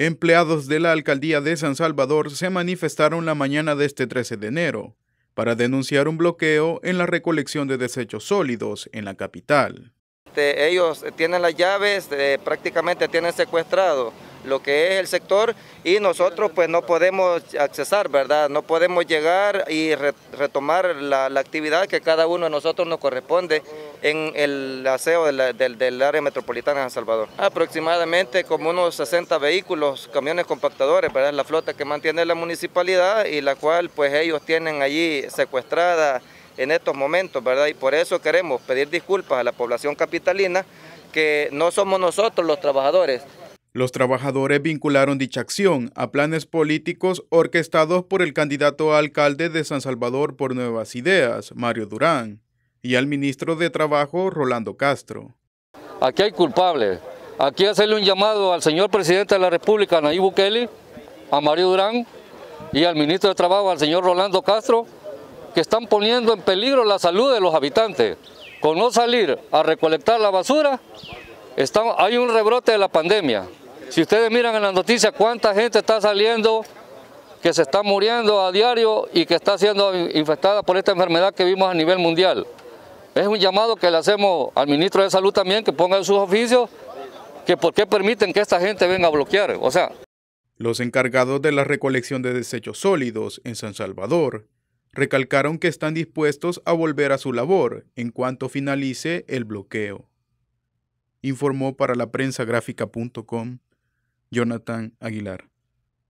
Empleados de la alcaldía de San Salvador se manifestaron la mañana de este 13 de enero para denunciar un bloqueo en la recolección de desechos sólidos en la capital. Este, ellos tienen las llaves, eh, prácticamente tienen secuestrado lo que es el sector y nosotros pues no podemos accesar, ¿verdad? No podemos llegar y retomar la, actividad que cada uno de nosotros nos corresponde en el aseo del, del, área metropolitana de San Salvador. Aproximadamente como unos 60 vehículos, camiones compactadores, ¿verdad? La flota que mantiene la municipalidad y la cual pues ellos tienen allí secuestrada en estos momentos, ¿verdad? Y por eso queremos pedir disculpas a la población capitalina que no somos nosotros los trabajadores, los trabajadores vincularon dicha acción a planes políticos orquestados por el candidato a alcalde de San Salvador por Nuevas Ideas, Mario Durán, y al ministro de Trabajo, Rolando Castro. Aquí hay culpables. Aquí hacerle un llamado al señor presidente de la República, Nayib Bukele, a Mario Durán y al ministro de Trabajo, al señor Rolando Castro, que están poniendo en peligro la salud de los habitantes. Con no salir a recolectar la basura, hay un rebrote de la pandemia. Si ustedes miran en las noticias cuánta gente está saliendo, que se está muriendo a diario y que está siendo infectada por esta enfermedad que vimos a nivel mundial. Es un llamado que le hacemos al ministro de Salud también, que ponga en sus oficios, que por qué permiten que esta gente venga a bloquear. O sea, los encargados de la recolección de desechos sólidos en San Salvador recalcaron que están dispuestos a volver a su labor en cuanto finalice el bloqueo informó para la prensa gráfica.com Jonathan Aguilar.